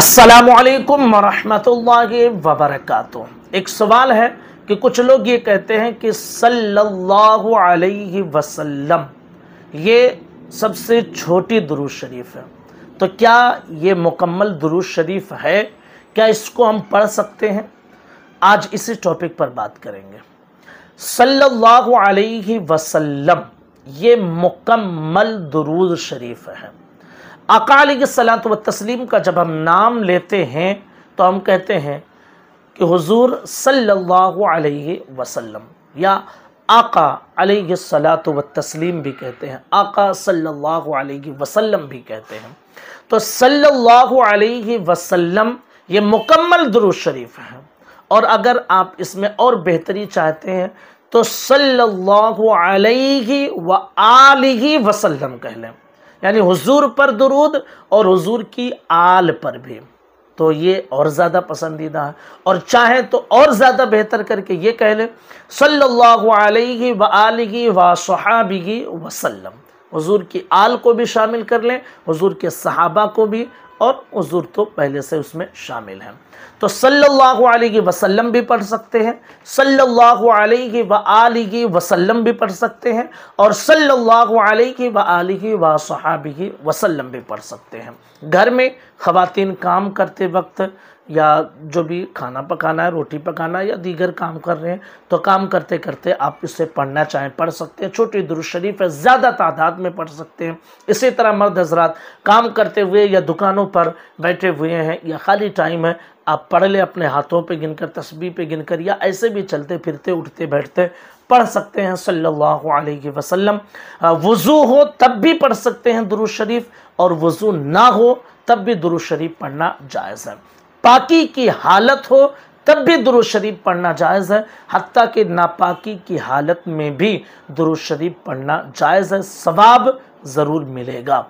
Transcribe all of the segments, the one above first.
السلام علیکم ورحمۃ اللہ وبرکاتہ ایک سوال ہے کہ کچھ لوگ یہ کہتے ہیں کہ صلی اللہ علیہ وسلم یہ سب سے چھوٹی دروش شریف ہے تو کیا یہ مکمل دروش شریف ہے کیا اس کو ہم پڑھ سکتے ہیں آج اسی ٹاپک پر بات کریں گے صلی اللہ علیہ وسلم یہ مکمل درود شریف ہے آقا علیہ السلام و تسلیم کا جب ہم نام لیتے ہیں تو ہم کہتے ہیں کہ حضور صلی اللہ علیہ وسلم یا آقا علیہ السلام و تسلیم بھی کہتے ہیں آقا صلی اللہ علیہ وسلم بھی کہتے ہیں تو صلی اللہ علیہ وسلم یہ مکمل شریف ہے اور اگر آپ اس میں اور بہتری چاہتے ہیں تو صلی اللہ علیہ و وسلم کہہ لیں یعنی حضور پر درود اور حضور کی آل پر بھی تو یہ اور زیادہ پسندیدہ ہے اور چاہیں تو اور زیادہ بہتر کر کے یہ کہہ لیں صلی اللہ علیہ وآلہ وصحابہ وسلم حضور کی آل کو بھی شامل کر لیں حضور کے صحابہ کو بھی اور عذر تو پہلے سے اس میں شامل ہیں تو صلی اللہ علیہ وسلم بھی پڑھ سکتے ہیں صلی اللہ علیہ وآلہ وسلم بھی پڑھ سکتے ہیں اور صلی اللہ علیہ وآلہ وصحابہ وسلم بھی پڑھ سکتے ہیں گھر میں خواتین کام کرتے وقت یا جو بھی کھانا پکانا ہے روٹی پکانا ہے یا دیگر کام کر رہے ہیں تو کام کرتے کرتے آپ اسے پڑھنا چاہیں پڑھ سکتے ہیں چھوٹی شریف ہے زیادہ تعداد میں پڑھ سکتے ہیں اسی طرح مرد حضرات کام کرتے ہوئے یا دکانوں پر بیٹھے ہوئے ہیں یا خالی ٹائم ہے آپ پڑھ لیں اپنے ہاتھوں پہ گن کر تسبیح پہ گن کر یا ایسے بھی چلتے پھرتے اٹھتے بیٹھتے پڑھ سکتے ہیں صلی اللہ علیہ وسلم وضو ہو تب بھی پڑھ سکتے ہیں درو شریف اور وضو نہ ہو تب بھی درو شریف پڑھنا جائز ہے پاکی کی حالت ہو تب بھی درو شریف پڑھنا جائز ہے حتیٰ کہ ناپاکی کی حالت میں بھی درو شریف پڑھنا جائز ہے ثواب ضرور ملے گا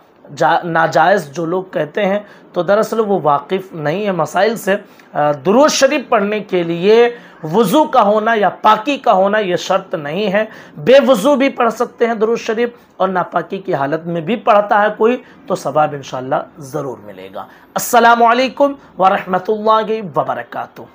ناجائز جو لوگ کہتے ہیں تو دراصل وہ واقف نہیں ہے مسائل سے دروز شریف پڑھنے کے لیے وضو کا ہونا یا پاکی کا ہونا یہ شرط نہیں ہے بے وضو بھی پڑھ سکتے ہیں دروز شریف اور ناپاکی کی حالت میں بھی پڑھتا ہے کوئی تو ثواب انشاءاللہ ضرور ملے گا السلام علیکم ورحمۃ اللہ وبرکاتہ